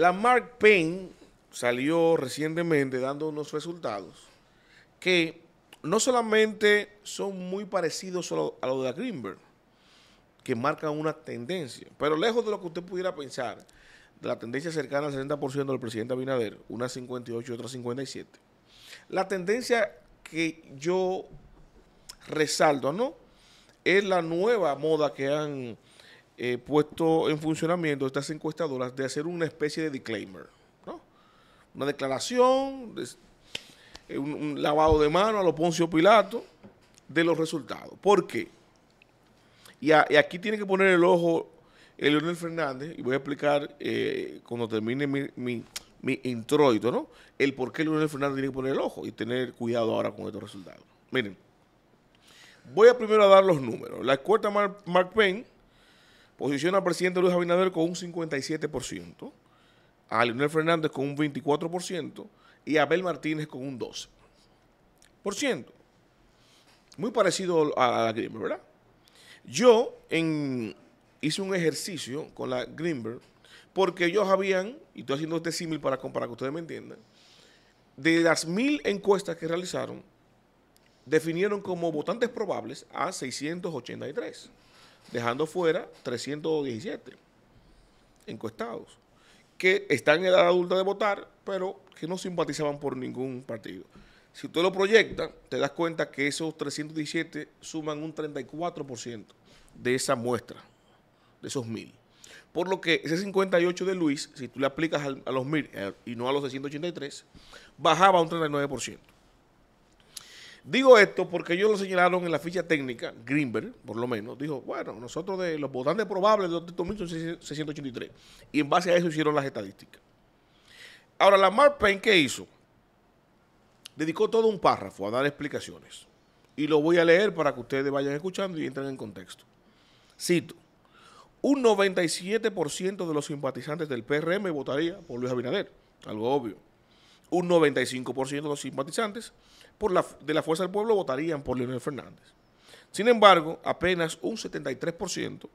La Mark Payne salió recientemente dando unos resultados que no solamente son muy parecidos a los de Greenberg, que marcan una tendencia, pero lejos de lo que usted pudiera pensar, de la tendencia cercana al 60% del presidente Abinader, una 58 y otra 57. La tendencia que yo resalto, ¿no? Es la nueva moda que han eh, puesto en funcionamiento estas encuestadoras de hacer una especie de disclaimer, ¿no? Una declaración, eh, un, lavado de mano a los Poncio Pilato de los resultados. ¿Por qué? Y, aquí tiene que poner el ojo el Leonel Fernández, y voy a explicar eh, cuando termine mi, introito, ¿no? El por qué Leonel Fernández tiene que poner el ojo y tener cuidado ahora con estos resultados. Miren, voy a primero a dar los números. La escueta Mark, Mark Payne Posiciona al presidente Luis Abinader con un 57%, a Leonel Fernández con un 24% y a Abel Martínez con un 12%. Muy parecido a la Greenberg, ¿verdad? Yo hice un ejercicio con la Greenberg porque ellos habían, y estoy haciendo este símil para, para que ustedes me entiendan, de las mil encuestas que realizaron, definieron como votantes probables a 683 dejando fuera 317 encuestados que están en edad adulta de votar, pero que no simpatizaban por ningún partido. Si tú lo proyecta, te das cuenta que esos 317 suman un 34% de esa muestra, de esos mil. Por lo que ese 58 de Luis, si tú le aplicas a los mil eh, y no a los 683, bajaba un 39%. Digo esto porque ellos lo señalaron en la ficha técnica, Greenberg, por lo menos, dijo, bueno, nosotros de los votantes probables de 2683, y en base a eso hicieron las estadísticas. Ahora, la Mark Payne, ¿qué hizo? Dedicó todo un párrafo a dar explicaciones, y lo voy a leer para que ustedes vayan escuchando y entren en contexto. Cito, un 97% de los simpatizantes del PRM votaría por Luis Abinader, algo obvio. Un 95% de los simpatizantes de la Fuerza del Pueblo votarían por Leonel Fernández. Sin embargo, apenas un 73%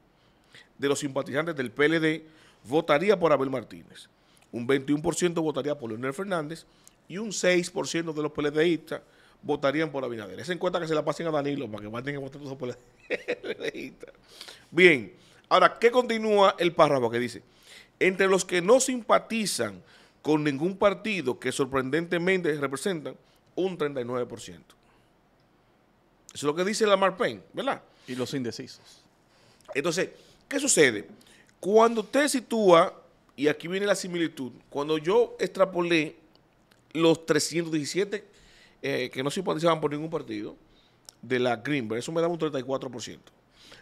de los simpatizantes del PLD votaría por Abel Martínez, un 21% votaría por Leonel Fernández y un 6% de los PLDistas votarían por Abinader. en cuenta que se la pasen a Danilo para que vayan a votar todos los PLDistas. Bien, ahora, ¿qué continúa el párrafo que dice? Entre los que no simpatizan con ningún partido que sorprendentemente representan, un 39%. Eso es lo que dice Lamar Payne, ¿verdad? Y los indecisos. Entonces, ¿qué sucede? Cuando usted sitúa, y aquí viene la similitud, cuando yo extrapolé los 317 eh, que no se simpatizaban por ningún partido de la Greenberg, eso me da un 34%.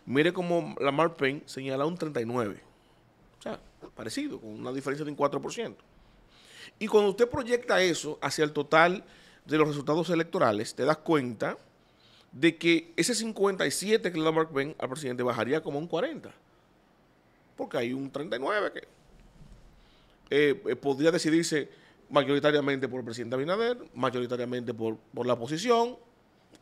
Mire cómo Lamar Payne señala un 39%. O sea, parecido, con una diferencia de un 4%. Y cuando usted proyecta eso hacia el total de los resultados electorales, te das cuenta de que ese 57 que le da Mark Ben al presidente bajaría como un 40. Porque hay un 39 que eh, eh, podría decidirse mayoritariamente por el presidente Abinader, mayoritariamente por, la oposición,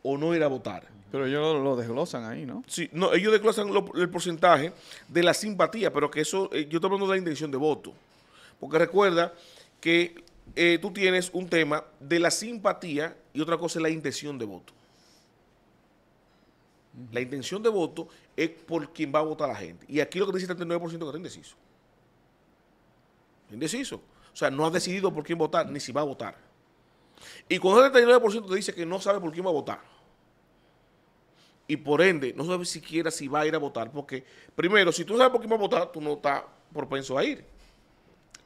o no ir a votar. Pero ellos lo, desglosan ahí, ¿no? Sí, no, ellos desglosan el porcentaje de la simpatía, pero que eso, eh, yo estoy hablando de la intención de voto. Porque recuerda que eh, tú tienes un tema de la simpatía y otra cosa es la intención de voto. La intención de voto es por quién va a votar la gente. Y aquí lo que dice el 39% que está indeciso. Indeciso. O sea, no ha decidido por quién votar, ni si va a votar. Y cuando el 39% te dice que no sabe por quién va a votar, y por ende no sabe siquiera si va a ir a votar, porque primero, si tú sabes por quién va a votar, tú no estás propenso a ir.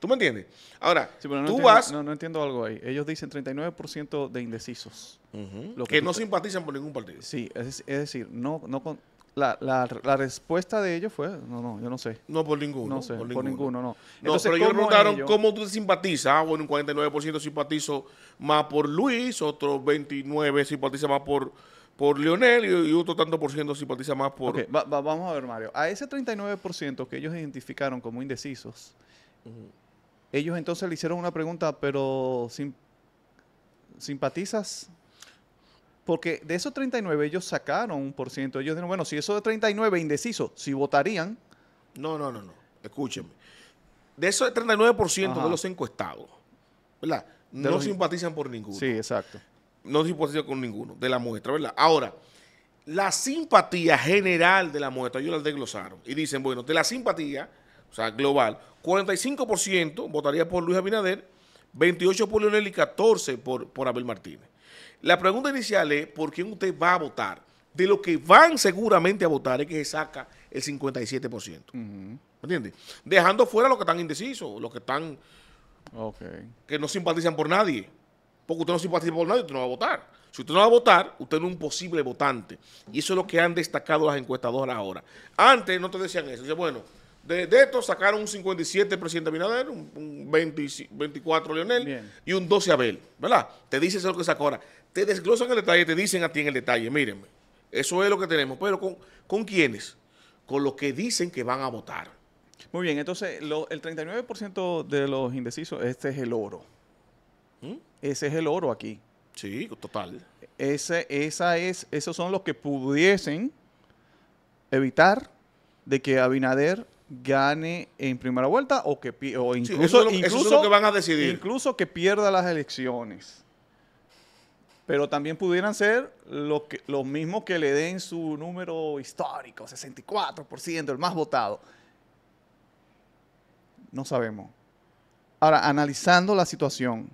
¿Tú me entiendes? Ahora, tú vas... No, no, entiendo algo ahí. Ellos dicen 39% de indecisos. que, no simpatizan por ningún partido. Sí, es, decir, no, no la, respuesta de ellos fue, no, no, yo no sé. No, por ninguno. No sé, por, ninguno, no. no, pero ellos preguntaron cómo tú te simpatizas. Ah, bueno, un 49% simpatizo más por Luis, otro 29% simpatiza más por, por Lionel y, otro tanto por ciento simpatiza más por... vamos a ver, Mario. A ese 39% que ellos identificaron como indecisos, ellos entonces le hicieron una pregunta, pero ¿simpatizas? Porque de esos 39 ellos sacaron un por ciento. Ellos dijeron, bueno, si esos 39 indecisos, si votarían. No, no, no, no. Escúchenme. De esos 39% ciento de los encuestados, ¿verdad? no simpatizan por ninguno. Sí, exacto. No simpatizan con ninguno de la muestra, ¿verdad? Ahora, la simpatía general de la muestra, ellos la desglosaron. Y dicen, bueno, de la simpatía, o sea, global, 45% votaría por Luis Abinader, 28% por Leonel y 14% por, por Abel Martínez. La pregunta inicial es, ¿por quién usted va a votar? De lo que van seguramente a votar es que se saca el 57%. ¿Me ¿Entiendes? Dejando fuera los que están indecisos, los que están... Que no simpatizan por nadie. Porque usted no simpatiza por nadie, usted no va a votar. Si usted no va a votar, usted no es un posible votante. Y eso es lo que han destacado las encuestadoras ahora. Antes no te decían eso. Dice, bueno, de, de sacaron un 57 presidente Abinader, un, 24 Leonel y un 12 Abel, ¿verdad? Te dices lo que sacó ahora. Te desglosan el detalle, te dicen a ti en el detalle, mírenme, eso es lo que tenemos. Pero ¿con, con quiénes? Con los que dicen que van a votar. Muy bien, entonces el 39% de los indecisos, este es el oro. ¿Mm? Ese es el oro aquí. Sí, total. Ese, esa es, esos son los que pudiesen evitar de que Abinader gane en primera vuelta o que incluso, que van a decidir. Incluso que pierda las elecciones. Pero también pudieran ser los mismos que le den su número histórico, 64%, el más votado. No sabemos. Ahora, analizando la situación,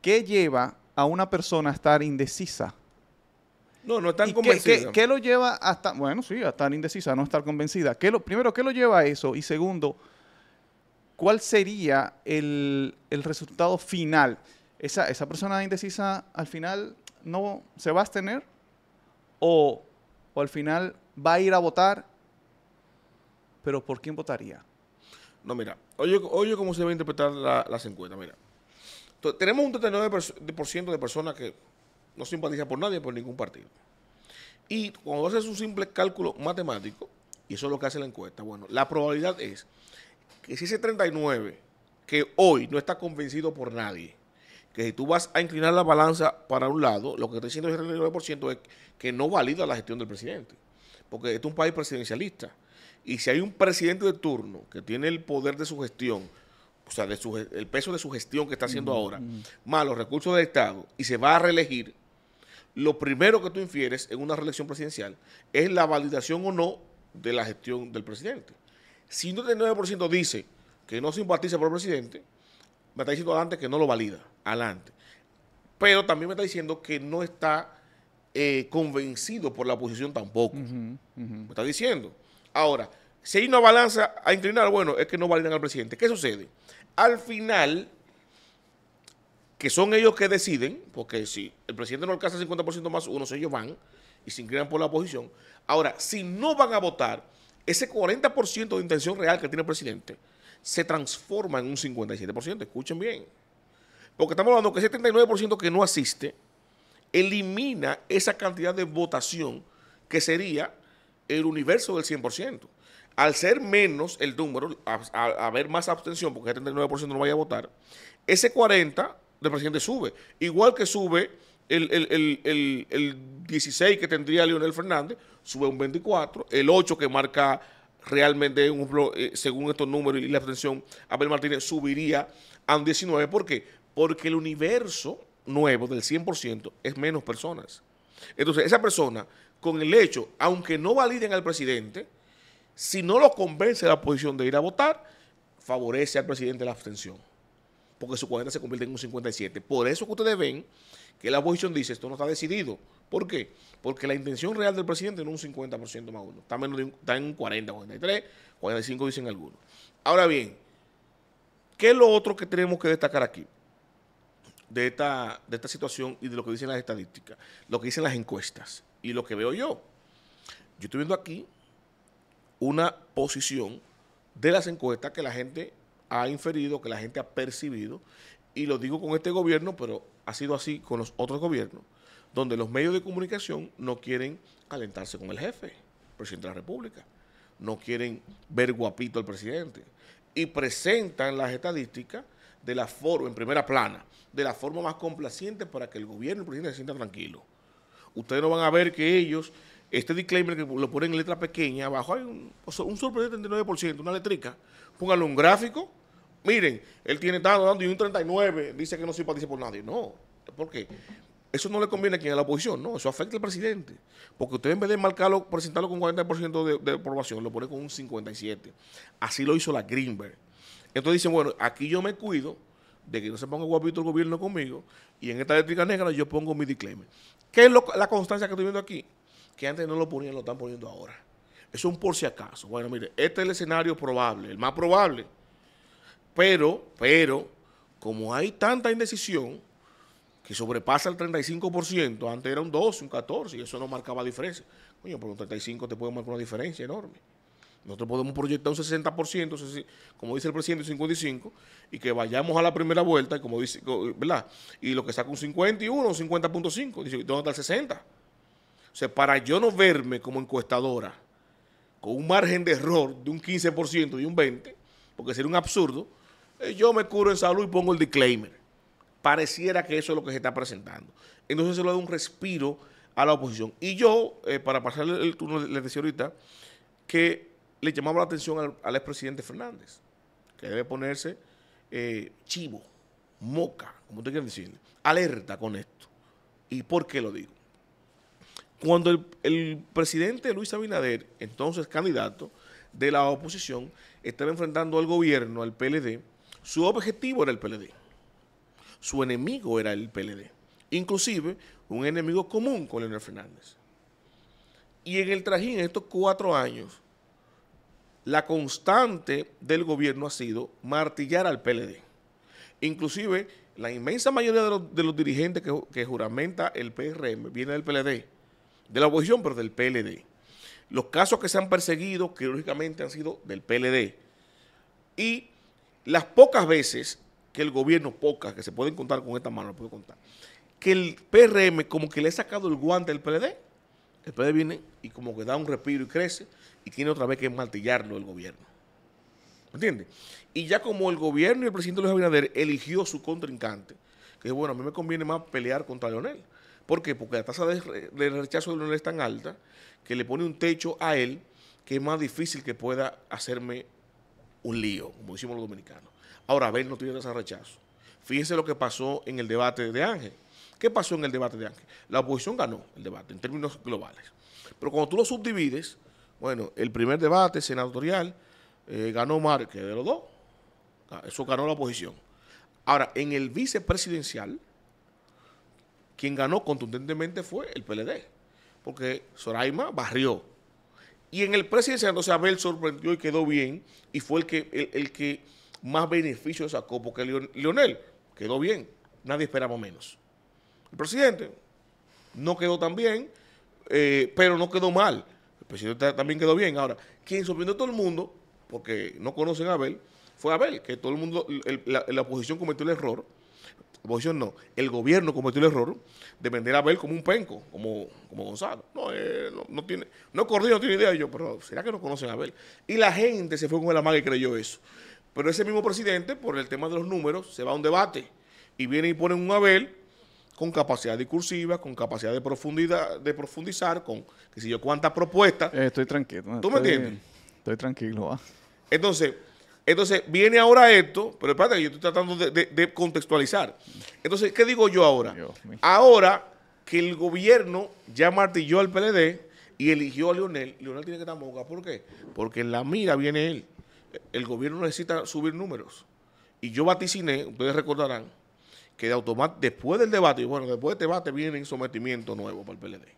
¿qué lleva a una persona a estar indecisa? No, no están tan Qué, qué, lo lleva hasta, bueno, sí, a estar indecisa, no estar convencida? ¿Qué lo, primero, ¿qué lo lleva a eso? Y segundo, ¿cuál sería el, resultado final? Esa, ¿Esa persona indecisa al final no se va a abstener? ¿O, al final va a ir a votar? ¿Pero por quién votaría? No, mira, oye, cómo se va a interpretar la, las encuestas, mira. tenemos un 39% de personas que no simpatiza por nadie, por ningún partido. Y cuando haces un simple cálculo matemático, y eso es lo que hace la encuesta, bueno, la probabilidad es que si ese 39, que hoy no está convencido por nadie, que si tú vas a inclinar la balanza para un lado, lo que está diciendo el 39% es que no valida la gestión del presidente, porque es un país presidencialista. Y si hay un presidente de turno que tiene el poder de su gestión, o sea, de su, el peso de su gestión que está haciendo ahora, más los recursos del Estado, y se va a reelegir, lo primero que tú infieres en una reelección presidencial es la validación o no de la gestión del presidente. Si un 9% dice que no simpatiza por el presidente, me está diciendo adelante que no lo valida, adelante. Pero también me está diciendo que no está eh, convencido por la oposición tampoco. Me está diciendo. Ahora, si hay una balanza a inclinar, bueno, es que no validan al presidente. ¿Qué sucede? Al final, que son ellos que deciden, porque si el presidente no alcanza el 50% más unos, ellos van y se inclinan por la oposición. Ahora, si no van a votar, ese 40% de intención real que tiene el presidente se transforma en un 57%. Escuchen bien. Porque estamos hablando que ese 39% que no asiste elimina esa cantidad de votación que sería el universo del 100%. Al ser menos el número, a, ver haber más abstención, porque el 39% no vaya a votar, ese 40% del presidente sube. Igual que sube el, 16 que tendría Leonel Fernández, sube un 24, el 8 que marca realmente, eh, según estos números y la abstención, Abel Martínez subiría a un 19. ¿Por qué? Porque el universo nuevo del 100% es menos personas. Entonces, esa persona, con el hecho, aunque no validen al presidente, si no lo convence la oposición de ir a votar, favorece al presidente la abstención porque su 40 se convierte en un 57. Por eso que ustedes ven que la oposición dice, esto no está decidido. ¿Por qué? Porque la intención real del presidente no es un 50% más uno, está, menos de está en 40, 43, 45 dicen algunos. Ahora bien, ¿qué es lo otro que tenemos que destacar aquí? De esta, de esta situación y de lo que dicen las estadísticas, lo que dicen las encuestas y lo que veo yo. Yo estoy viendo aquí una posición de las encuestas que la gente ha inferido, que la gente ha percibido, y lo digo con este gobierno, pero ha sido así con los otros gobiernos, donde los medios de comunicación no quieren calentarse con el jefe, presidente de la República, no quieren ver guapito al presidente, y presentan las estadísticas de la forma, en primera plana, de la forma más complaciente para que el gobierno el presidente se sienta tranquilo. Ustedes no van a ver que ellos, este disclaimer que lo ponen en letra pequeña, abajo hay un, un sorprendente 39%, una letrica, pónganlo un gráfico miren, él tiene tanto, dando y un 39, dice que no simpatiza por nadie. No, ¿por qué? eso no le conviene a quien es la oposición, no, eso afecta al presidente. Porque usted en vez de marcarlo, presentarlo con 40% de, de aprobación, lo pone con un 57%. Así lo hizo la Greenberg. Entonces dicen, bueno, aquí yo me cuido de que no se ponga guapito el gobierno conmigo y en esta ética negra yo pongo mi disclaimer. ¿Qué es la constancia que estoy viendo aquí? Que antes no lo ponían, lo están poniendo ahora. Eso Es un por si acaso. Bueno, mire, este es el escenario probable, el más probable pero, pero, como hay tanta indecisión que sobrepasa el 35%, antes era un 12, un 14, y eso no marcaba diferencia. Coño, pero un 35 te puede marcar una diferencia enorme. Nosotros podemos proyectar un 60%, como dice el presidente, un 55, y que vayamos a la primera vuelta, como dice, ¿verdad? Y lo que saca un 51, un 50.5, dice, ¿dónde está el 60? O sea, para yo no verme como encuestadora con un margen de error de un 15% y un 20%, porque sería un absurdo, eh, yo me curo en salud y pongo el disclaimer. Pareciera que eso es lo que se está presentando. Entonces se lo da un respiro a la oposición. Y yo, eh, para pasar el turno, les decía ahorita que le llamaba la atención al, expresidente Fernández, que debe ponerse eh, chivo, moca, como usted quiere decirle, alerta con esto. ¿Y por qué lo digo? Cuando el, el presidente Luis Abinader, entonces candidato de la oposición, estaba enfrentando al gobierno, al PLD, su objetivo era el PLD. Su enemigo era el PLD. Inclusive un enemigo común con Leonel Fernández. Y en el trajín, en estos cuatro años, la constante del gobierno ha sido martillar al PLD. Inclusive, la inmensa mayoría de los, dirigentes que, juramenta el PRM viene del PLD, de la oposición, pero del PLD. Los casos que se han perseguido, que lógicamente han sido del PLD. Y las pocas veces que el gobierno, pocas, que se pueden contar con esta mano, puedo contar, que el PRM como que le ha sacado el guante al PLD, el PLD viene y como que da un respiro y crece y tiene otra vez que martillarlo el gobierno. ¿Me entiendes? Y ya como el gobierno y el presidente Luis Abinader eligió su contrincante, que bueno, a mí me conviene más pelear contra Leonel. ¿Por qué? Porque la tasa de, de rechazo de Leonel es tan alta que le pone un techo a él que es más difícil que pueda hacerme un lío, como decimos los dominicanos. Ahora, ver no tiene ese rechazo. Fíjense lo que pasó en el debate de Ángel. ¿Qué pasó en el debate de Ángel? La oposición ganó el debate en términos globales. Pero cuando tú lo subdivides, bueno, el primer debate senatorial eh, ganó ganó que de los dos. Ah, eso ganó la oposición. Ahora, en el vicepresidencial, quien ganó contundentemente fue el PLD. Porque Soraima barrió y en el presidencial, entonces Abel sorprendió y quedó bien, y fue el que, el, que más beneficio sacó, porque Lionel quedó bien, nadie esperaba menos. El presidente no quedó tan bien, eh, pero no quedó mal. El presidente también quedó bien. Ahora, quien sorprendió a todo el mundo, porque no conocen a Abel, fue Abel, que todo el mundo, la, la oposición cometió el error oposición no, el gobierno cometió el error de vender a Abel como un penco, como, Gonzalo. Eh, no, no, tiene, no cordial no tiene idea. yo, pero ¿será que no conocen a Abel? Y la gente se fue con el amague y creyó eso. Pero ese mismo presidente, por el tema de los números, se va a un debate y viene y pone un Abel con capacidad discursiva, con capacidad de profundidad, de profundizar, con que sé yo cuántas propuestas. Eh, estoy tranquilo. ¿Tú me entiendes? Estoy tranquilo, va. Entonces, entonces, viene ahora esto, pero espérate yo estoy tratando de, contextualizar. Entonces, ¿qué digo yo ahora? Ahora que el gobierno ya martilló al PLD y eligió a Leonel, Leonel tiene que estar moca. ¿Por qué? Porque en la mira viene él. El gobierno necesita subir números. Y yo vaticiné, ustedes recordarán, que de después del debate, y bueno, después del este debate viene un sometimiento nuevo para el PLD.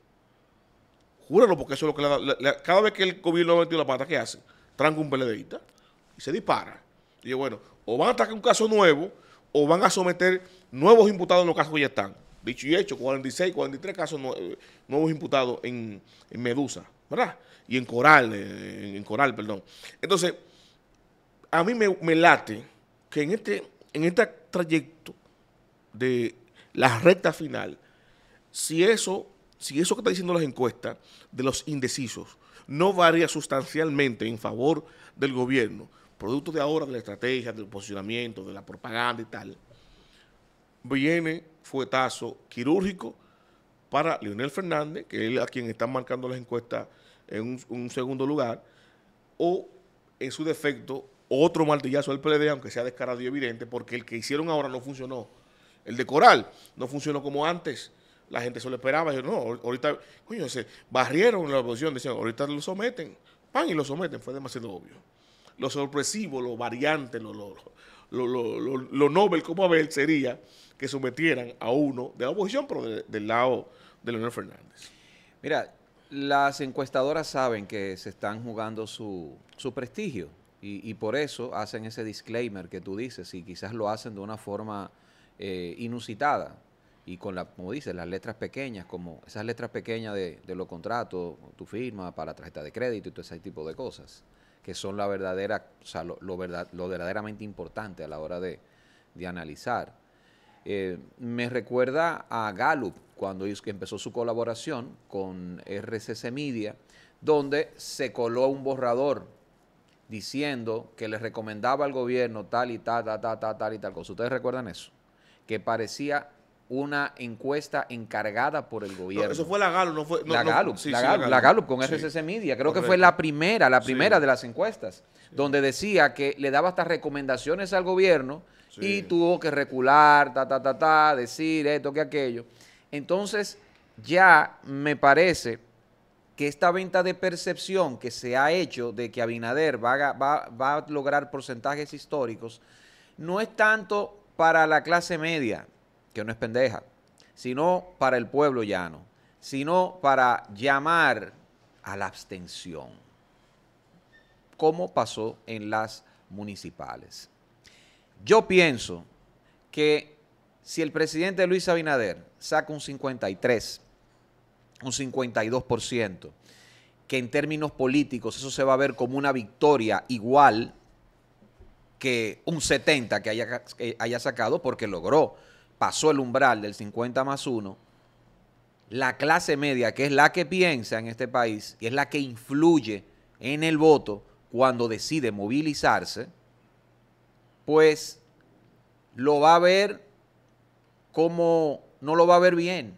Júralo, porque eso es lo que cada vez que el gobierno ha metido la pata, ¿qué hace? Tranca un PLDista se dispara. Y bueno, o van a atacar un caso nuevo o van a someter nuevos imputados en los casos que ya están. Dicho y hecho, 46, 43 casos eh, nuevos imputados en, Medusa, ¿verdad? Y en Coral, eh, en, Coral, perdón. Entonces, a mí me, late que en este, en este trayecto de la recta final, si eso, si eso que está diciendo las encuestas de los indecisos no varía sustancialmente en favor del gobierno, producto de ahora, de la estrategia, del posicionamiento, de la propaganda y tal, viene fuetazo quirúrgico para Leonel Fernández, que es a quien están marcando las encuestas en un, segundo lugar, o en su defecto, otro martillazo del PLD, aunque sea descarado y evidente, porque el que hicieron ahora no funcionó. El de Coral no funcionó como antes. La gente se lo esperaba. Yo, no, ahorita, coño, se barrieron la oposición, decían, ahorita lo someten. Pan y lo someten, fue demasiado obvio lo sorpresivo, lo variante, lo, lo, lo, como sería que sometieran a uno de la oposición, pero del lado de Leonel Fernández. Mira, las encuestadoras saben que se están jugando su, su prestigio y, por eso hacen ese disclaimer que tú dices y quizás lo hacen de una forma eh, inusitada y con, la, como dices, las letras pequeñas, como esas letras pequeñas de, de los contratos, tu firma para tarjeta de crédito y todo ese tipo de cosas que son la verdadera, lo, verdad, lo, verdaderamente importante a la hora de, analizar. Eh, me recuerda a Gallup cuando empezó su colaboración con RCC Media, donde se coló un borrador diciendo que le recomendaba al gobierno tal y tal, tal, tal, tal, tal y tal cosa. ¿Ustedes recuerdan eso? Que parecía una encuesta encargada por el gobierno. eso fue la Gallup, no fue... la, Gallup, la, Gallup, con RCC Media. Creo que fue la primera, la primera de las encuestas, donde decía que le daba estas recomendaciones al gobierno y tuvo que recular, ta, ta, ta, ta, decir esto, que aquello. Entonces, ya me parece que esta venta de percepción que se ha hecho de que Abinader va va a lograr porcentajes históricos, no es tanto para la clase media, que no es pendeja, sino para el pueblo llano, sino para llamar a la abstención, como pasó en las municipales. Yo pienso que si el presidente Luis Abinader saca un 53, un 52%, que en términos políticos eso se va a ver como una victoria igual que un 70 que haya, que haya sacado porque logró pasó el umbral del 50 más 1, la clase media, que es la que piensa en este país y es la que influye en el voto cuando decide movilizarse, pues lo va a ver como no lo va a ver bien.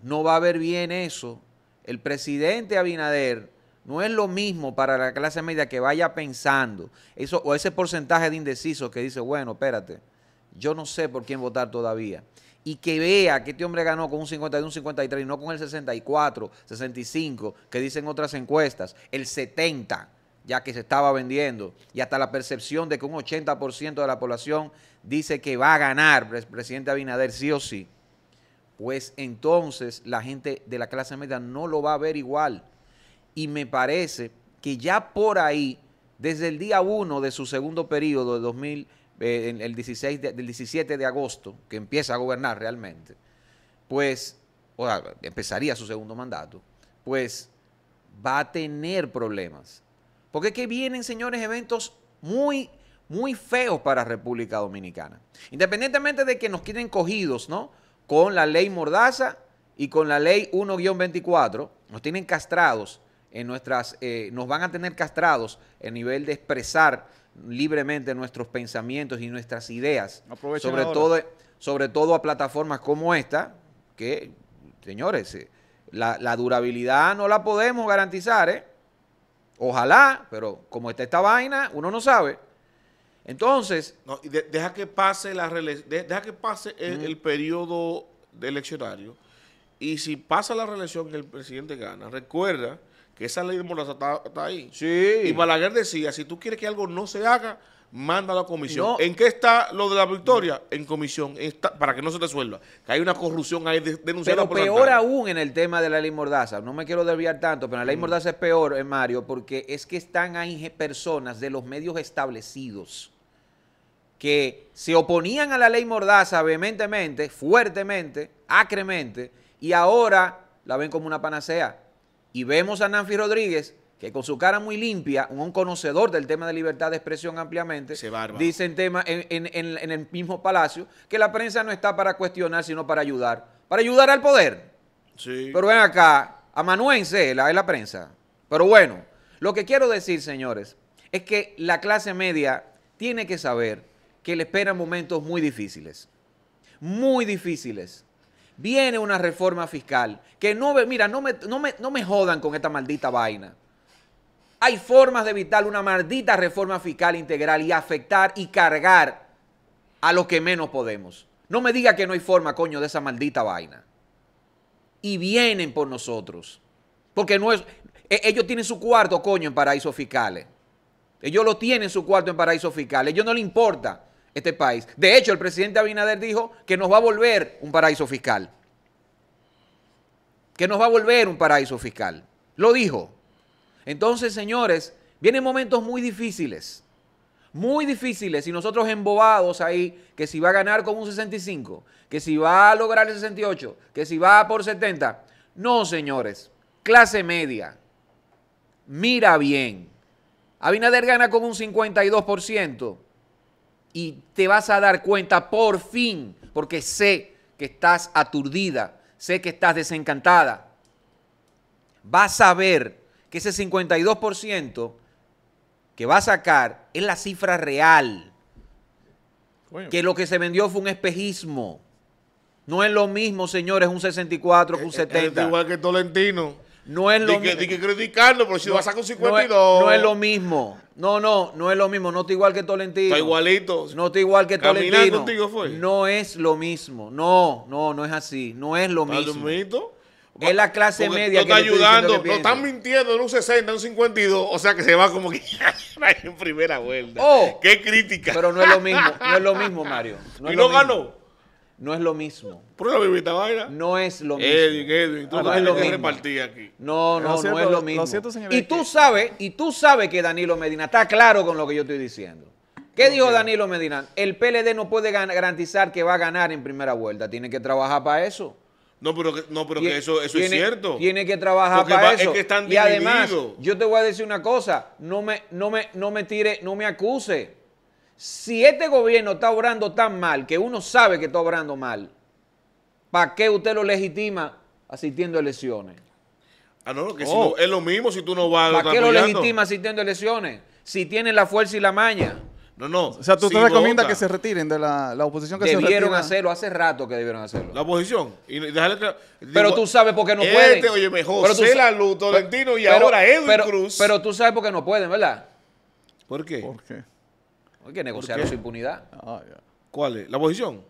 No va a ver bien eso. El presidente Abinader no es lo mismo para la clase media que vaya pensando eso, o ese porcentaje de indecisos que dice, bueno, espérate, yo no sé por quién votar todavía. Y que vea que este hombre ganó con un 51, un 53 y no con el 64, 65, que dicen otras encuestas, el 70, ya que se estaba vendiendo, y hasta la percepción de que un 80% de la población dice que va a ganar presidente Abinader sí o sí, pues entonces la gente de la clase media no lo va a ver igual. Y me parece que ya por ahí, desde el día 1 de su segundo periodo de 2000 eh, el 16 del 17 de agosto, que empieza a gobernar realmente, pues, o sea, empezaría su segundo mandato, pues va a tener problemas. Porque es que vienen, señores, eventos muy, muy feos para República Dominicana. Independientemente de que nos queden cogidos, ¿no? Con la ley Mordaza y con la ley 1-24, nos tienen castrados en nuestras, eh, nos van a tener castrados en nivel de expresar libremente nuestros pensamientos y nuestras ideas, sobre todo, sobre todo a plataformas como esta, que, señores, eh, la, durabilidad no la podemos garantizar, ¿eh? Ojalá, pero como está esta vaina, uno no sabe. Entonces... deja que pase, la deja que pase el, periodo de eleccionario y si pasa la reelección que el presidente gana, recuerda que esa ley de Mordaza está, ahí. Sí. Y Balaguer decía, si tú quieres que algo no se haga, manda a la comisión. ¿En qué está lo de la victoria? En comisión, está, para que no se resuelva. Que hay una corrupción ahí de, denunciada. Pero peor aún en el tema de la ley Mordaza. No me quiero desviar tanto, pero la ley mm. Mordaza es peor, eh, Mario, porque es que están ahí personas de los medios establecidos que se oponían a la ley Mordaza vehementemente, fuertemente, acremente, y ahora la ven como una panacea. Y vemos a Nancy Rodríguez, que con su cara muy limpia, un conocedor del tema de libertad de expresión ampliamente, dice en, tema, en, en, el mismo palacio que la prensa no está para cuestionar, sino para ayudar. Para ayudar al poder. Sí. Pero ven acá, amanuense la, es la prensa. Pero bueno, lo que quiero decir, señores, es que la clase media tiene que saber que le esperan momentos muy difíciles. Muy difíciles. Viene una reforma fiscal que no, mira, no me, no me, no me jodan con esta maldita vaina. Hay formas de evitar una maldita reforma fiscal integral y afectar y cargar a los que menos podemos. No me diga que no hay forma, coño, de esa maldita vaina. Y vienen por nosotros. Porque no es, e, ellos tienen su cuarto, coño, en paraísos fiscales. Ellos lo tienen su cuarto en paraísos fiscales. Ellos no les importa este país. De hecho, el presidente Abinader dijo que nos va a volver un paraíso fiscal. Que nos va a volver un paraíso fiscal. Lo dijo. Entonces, señores, vienen momentos muy difíciles. Muy difíciles. Y nosotros embobados ahí, que si va a ganar con un 65, que si va a lograr el 68, que si va por 70. No, señores. Clase media. Mira bien. Abinader gana con un 52% y te vas a dar cuenta por fin, porque sé que estás aturdida, sé que estás desencantada. Vas a ver que ese 52% que va a sacar es la cifra real. Que lo que se vendió fue un espejismo. No es lo mismo, señores, un 64 que un 70. igual que Tolentino. No es lo mismo. que criticarlo, si no, No es, lo mismo. No, no, no es lo mismo. No está igual que Tolentino. Está igualito. No está igual que Tolentino. No es lo mismo. No, no, no es así. No es lo mismo. Es la clase media. No está ayudando, Lo están mintiendo en un 60, en un 52. O sea que se va como que en primera vuelta. Oh, ¡Qué crítica! Pero no es lo mismo, no es lo mismo, Mario. y no ganó. No es lo mismo. vaina. No es lo mismo. Edwin, Edwin, tú no es lo que mismo. aquí. No, no, no es lo mismo. y tú sabes, y tú sabes que Danilo Medina está claro con lo que yo estoy diciendo. ¿Qué dijo Danilo Medina? El PLD no puede garantizar que va a ganar en primera vuelta. Tiene que trabajar para eso. No, pero, no, pero eso, eso es cierto. Tiene que trabajar para eso. Es que están y además, yo te voy a decir una cosa. No me, no me, no me tire, no me acuse. Si este gobierno está obrando tan mal, que uno sabe que está obrando mal, ¿para qué usted lo legitima asistiendo a elecciones? Ah, no, que oh. es lo mismo si tú no vas ¿Para qué lo legitima asistiendo a elecciones? Si tienen la fuerza y la maña. No, no. O sea, tú te recomiendas que se retiren de la, la oposición que debieron Debieron hacerlo, hace rato que debieron hacerlo. La oposición. pero tú sabes por qué no pueden. Este, oye, mejor, pero tú, y ahora Pero tú sabes por qué no pueden, ¿verdad? ¿Por qué? ¿Por qué? Hay que negociaron su impunidad. Ah, ¿Cuál es? ¿La posición?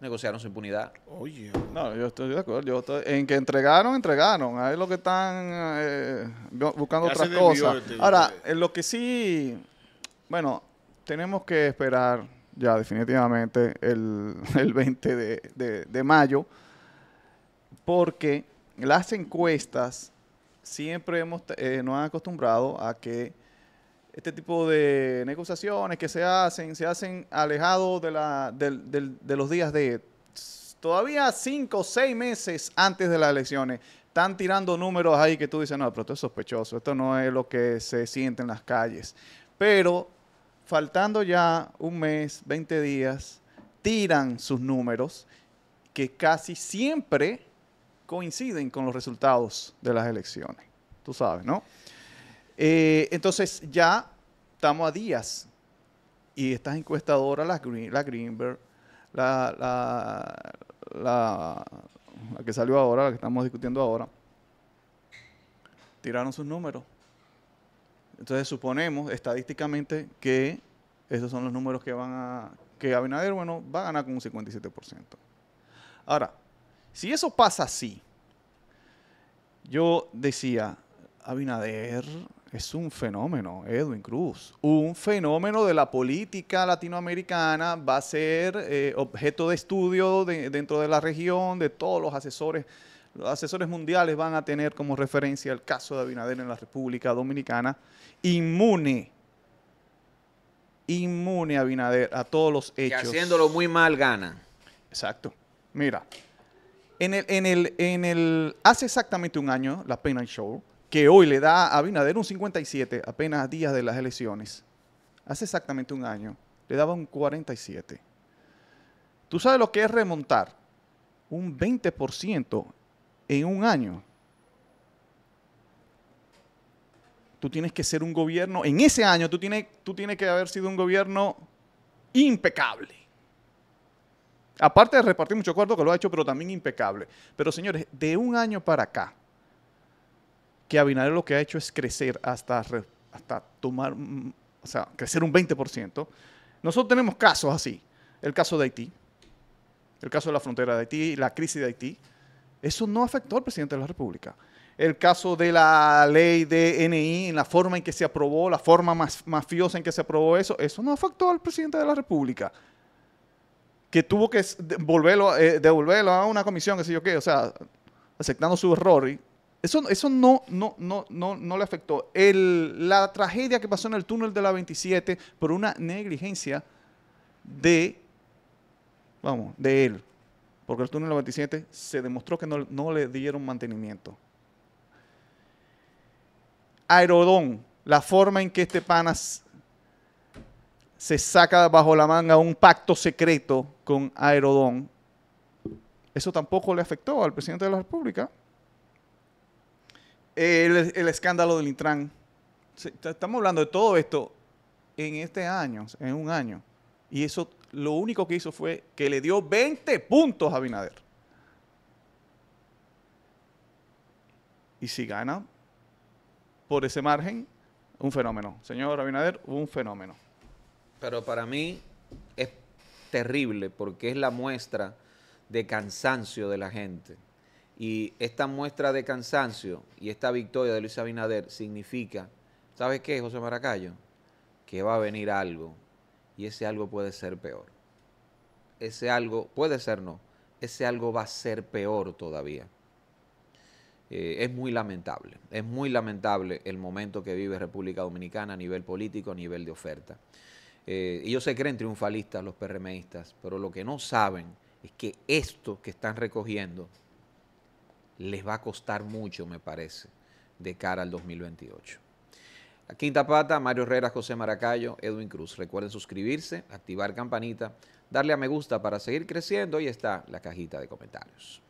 Negociaron su impunidad. Oye. No, yo estoy de acuerdo. en que entregaron, entregaron. Ahí lo que están eh, buscando otras cosas. Ahora, en lo que sí, bueno, tenemos que esperar ya definitivamente el, 20 de, mayo, porque las encuestas siempre hemos, eh, nos han acostumbrado a que este tipo de negociaciones que se hacen, se hacen alejados de, los días de todavía cinco o seis meses antes de las elecciones. Están tirando números ahí que tú dices, no, pero esto es sospechoso, esto no es lo que se siente en las calles. Pero faltando ya un mes, 20 días, tiran sus números que casi siempre coinciden con los resultados de las elecciones. Tú sabes, ¿no? Eh, entonces ya estamos a días y estas encuestadoras, la, Greenberg, la, que salió ahora, la que estamos discutiendo ahora, tiraron sus números. Entonces suponemos estadísticamente que esos son los números que van a que Abinader, bueno, va a ganar con un 57%. Ahora, si eso pasa así, yo decía, Abinader es un fenómeno, Edwin Cruz. Un fenómeno de la política latinoamericana va a ser eh, objeto de estudio dentro de la región, de todos los asesores. Los asesores mundiales van a tener como referencia el caso de Abinader en la República Dominicana. Inmune, inmune a Abinader a todos los hechos. Y haciéndolo muy mal gana. Exacto. Mira, en el, en el, en el, hace exactamente un año, la Penal Show, que hoy le da a Abinader un 57, apenas días de las elecciones, hace exactamente un año, le daba un 47. ¿Tú sabes lo que es remontar un 20% en un año? Tú tienes que ser un gobierno, en ese año tú tienes, tú tienes que haber sido un gobierno impecable. Aparte de repartir mucho cuarto, que lo ha hecho, pero también impecable. Pero señores, de un año para acá, que Abinader lo que ha hecho es crecer hasta, hasta tomar, mm, o sea, crecer un 20%. Nosotros tenemos casos así. El caso de Haití, el caso de la frontera de Haití, la crisis de Haití. Eso no afectó al presidente de la República. El caso de la ley de NI, en la forma en que se aprobó, la forma más mafiosa en que se aprobó eso, eso no afectó al presidente de la República. Que tuvo que eh, devolverlo a una comisión, que sé yo qué, o sea, aceptando su error y eso, no, no, no, no, no le afectó. la tragedia que pasó en el túnel de la 27 por una negligencia de, vamos, de él. Porque el túnel de la 27 se demostró que no, no le dieron mantenimiento. Aerodón, la forma en que este panas se saca bajo la manga un pacto secreto con Aerodón, eso tampoco le afectó al presidente de la República el, escándalo del Intran. Estamos hablando de todo esto en este año, en un año. Y eso lo único que hizo fue que le dio 20 puntos a Binader. Y si gana por ese margen, un fenómeno. Señor Abinader, un fenómeno. Pero para mí es terrible porque es la muestra de cansancio de la gente. Y esta muestra de cansancio y esta victoria de Luis Abinader significa, ¿sabes qué, José Maracayo? Que va a venir algo y ese algo puede ser peor. Ese algo, puede ser no, ese algo va a ser peor todavía. Eh, es muy lamentable, es muy lamentable el momento que vive República Dominicana a nivel político, a nivel de oferta. Eh, ellos se creen triunfalistas los PRMistas, pero lo que no saben es que esto que están recogiendo les va a costar mucho, me parece, de cara al 2028. La quinta pata, Mario Herrera, José Maracayo, Edwin Cruz. Recuerden suscribirse, activar campanita, darle a me gusta para seguir creciendo y está la cajita de comentarios.